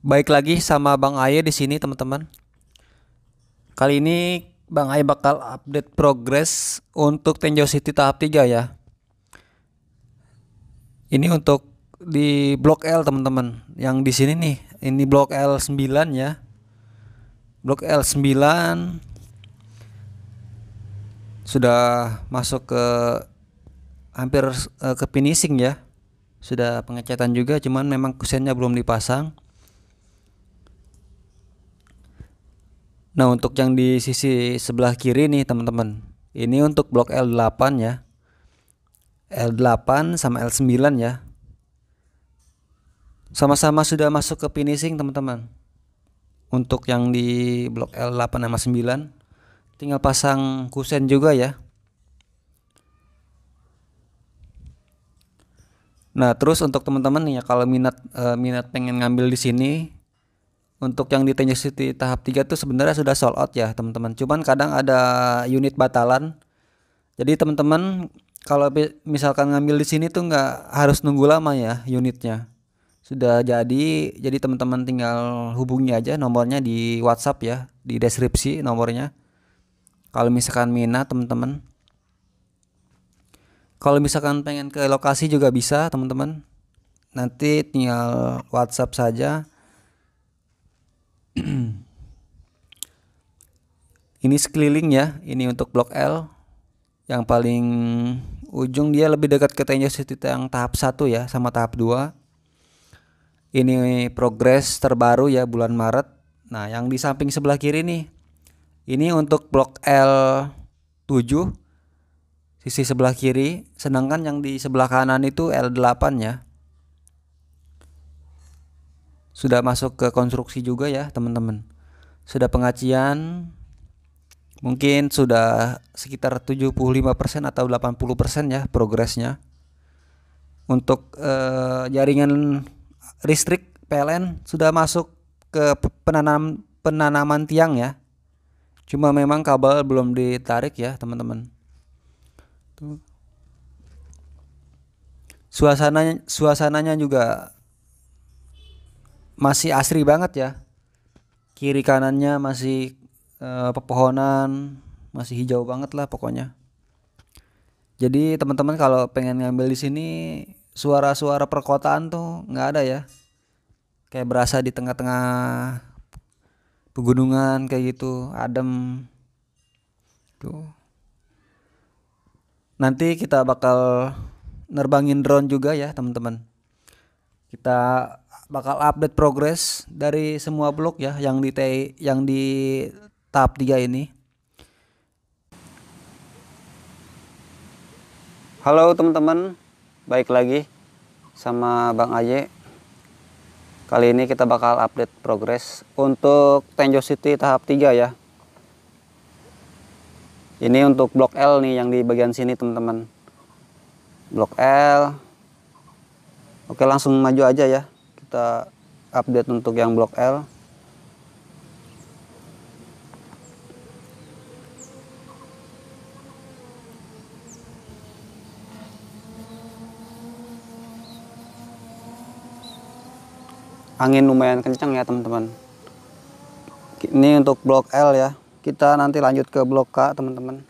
Baik lagi sama Bang Aye di sini teman-teman. Kali ini Bang Aye bakal update progres untuk Tenjo City tahap 3 ya. Ini untuk di blok L teman-teman. Yang di sini nih, ini blok L9 ya. Blok L9 sudah masuk ke hampir eh, ke finishing ya. Sudah pengecatan juga cuman memang kusennya belum dipasang Nah, untuk yang di sisi sebelah kiri nih, teman-teman. Ini untuk blok L8 ya. L8 sama L9 ya. Sama-sama sudah masuk ke finishing, teman-teman. Untuk yang di blok L8 sama 9 tinggal pasang kusen juga ya. Nah, terus untuk teman-teman ya kalau minat uh, minat pengen ngambil di sini untuk yang di Tenjo City tahap 3 itu sebenarnya sudah sold out ya teman-teman cuman kadang ada unit batalan jadi teman-teman kalau misalkan ngambil di sini tuh nggak harus nunggu lama ya unitnya sudah jadi jadi teman-teman tinggal hubungi aja nomornya di WhatsApp ya di deskripsi nomornya kalau misalkan minat teman-teman kalau misalkan pengen ke lokasi juga bisa teman-teman nanti tinggal WhatsApp saja ini sekeliling ya ini untuk blok L yang paling ujung dia lebih dekat ke tensiosit yang tahap 1 ya sama tahap 2 ini progres terbaru ya bulan Maret nah yang di samping sebelah kiri nih ini untuk blok L7 sisi sebelah kiri sedangkan yang di sebelah kanan itu L8 ya sudah masuk ke konstruksi juga ya teman-teman sudah pengajian mungkin sudah sekitar 75% atau 80% ya progresnya untuk eh, jaringan listrik PLN sudah masuk ke penanam penanaman tiang ya cuma memang kabel belum ditarik ya teman-teman suasananya suasananya juga masih asri banget ya kiri kanannya masih uh, pepohonan masih hijau banget lah pokoknya jadi teman-teman kalau pengen ngambil di sini suara-suara perkotaan tuh nggak ada ya kayak berasa di tengah-tengah pegunungan kayak gitu adem tuh nanti kita bakal nerbangin drone juga ya teman-teman kita bakal update progres dari semua blok ya yang di yang di tahap 3 ini. Halo teman-teman, baik lagi sama Bang Aje. Kali ini kita bakal update progres untuk Tenjo City tahap 3 ya. Ini untuk blok L nih yang di bagian sini teman-teman. Blok L, Oke langsung maju aja ya kita update untuk yang blok L angin lumayan kencang ya teman-teman ini untuk blok L ya kita nanti lanjut ke blok K teman-teman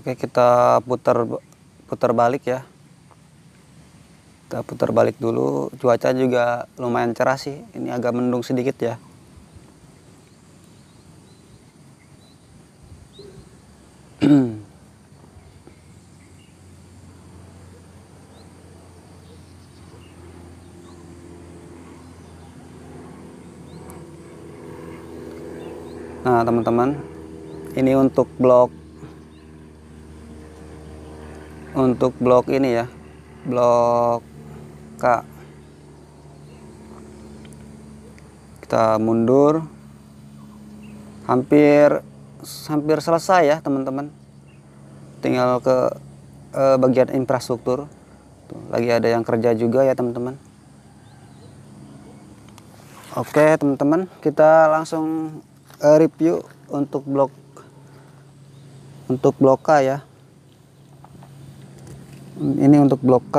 Oke, kita putar putar balik ya. Kita putar balik dulu. Cuaca juga lumayan cerah sih. Ini agak mendung sedikit ya. Nah, teman-teman, ini untuk blok untuk blok ini ya blok K kita mundur hampir hampir selesai ya teman-teman tinggal ke eh, bagian infrastruktur Tuh, lagi ada yang kerja juga ya teman-teman Oke teman-teman kita langsung eh, review untuk blok untuk blok K ya ini untuk blok K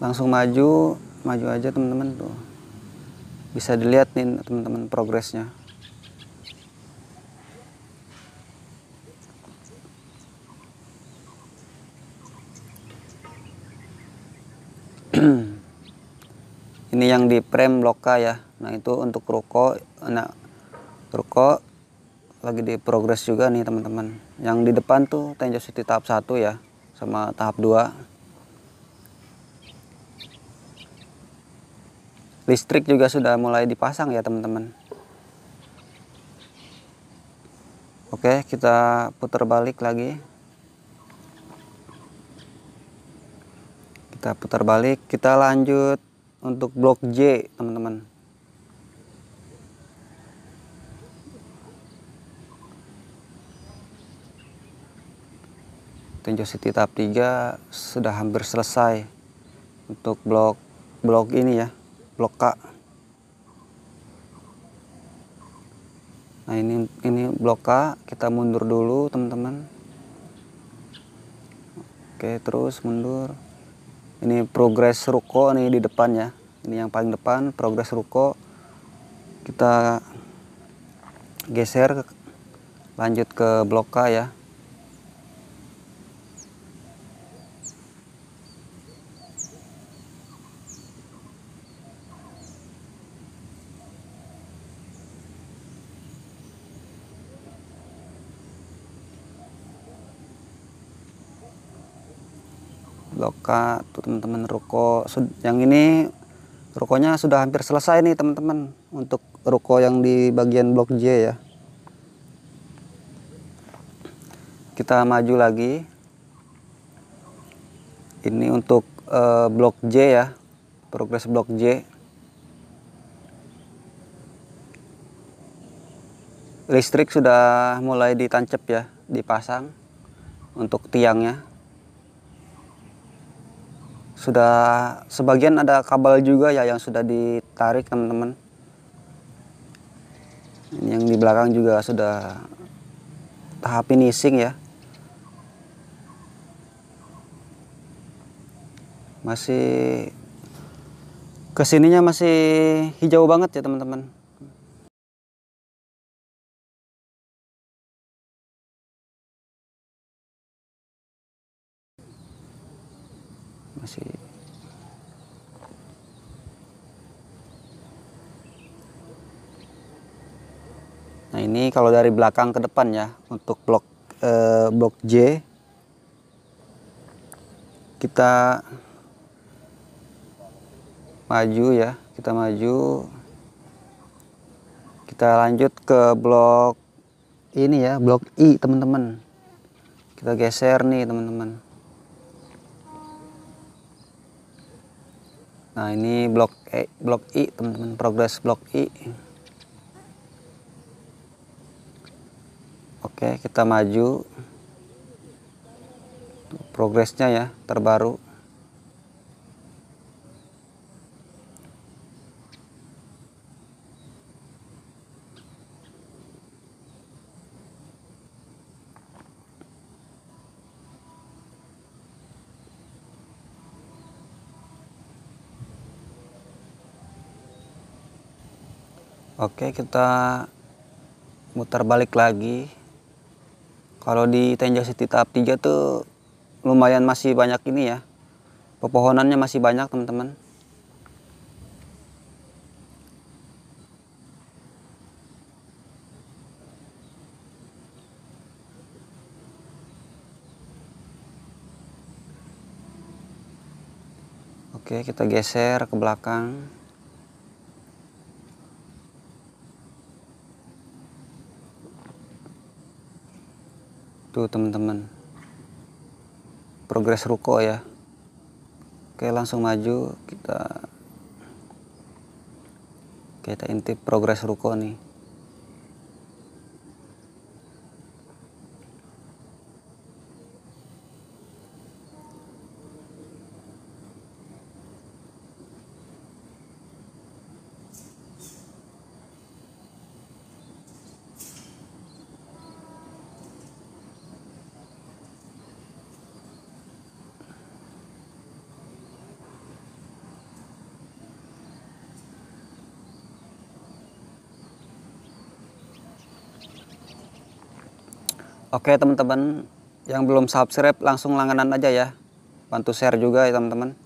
langsung maju maju aja teman-teman tuh bisa dilihat nih teman-teman progresnya ini yang di frame bloka ya nah itu untuk ruko nah ruko lagi di progres juga nih teman-teman. Yang di depan tuh City tahap 1 ya sama tahap 2. Listrik juga sudah mulai dipasang ya teman-teman. Oke, kita putar balik lagi. Kita putar balik, kita lanjut untuk blok J, teman-teman. Tenjo City tahap 3 sudah hampir selesai untuk blok blok ini ya, blok K. Nah, ini ini blok K, kita mundur dulu, teman-teman. Oke, terus mundur. Ini progres ruko nih di depan ya. Ini yang paling depan progres ruko. Kita geser lanjut ke blok K ya. loka tuh teman-teman ruko yang ini rukonya sudah hampir selesai nih teman-teman untuk ruko yang di bagian blok J ya kita maju lagi ini untuk uh, blok J ya progres blok J listrik sudah mulai ditancap ya dipasang untuk tiangnya sudah sebagian ada kabel juga ya yang sudah ditarik teman-teman yang di belakang juga sudah tahap finishing ya masih kesininya masih hijau banget ya teman-teman masih Nah ini kalau dari belakang ke depan ya untuk blok eh, blok J kita maju ya kita maju kita lanjut ke blok ini ya blok I teman-teman kita geser nih teman-teman Nah ini blok e, blok I teman-teman progres blok I. Oke kita maju progresnya ya terbaru. Oke, kita mutar balik lagi. Kalau di Tenja City tahap 3 tuh lumayan masih banyak ini ya. Pepohonannya masih banyak, teman-teman. Oke, kita geser ke belakang. tuh gitu, teman-teman progres ruko ya oke langsung maju kita kita intip progres ruko nih Oke teman-teman, yang belum subscribe langsung langganan aja ya. Bantu share juga ya teman-teman.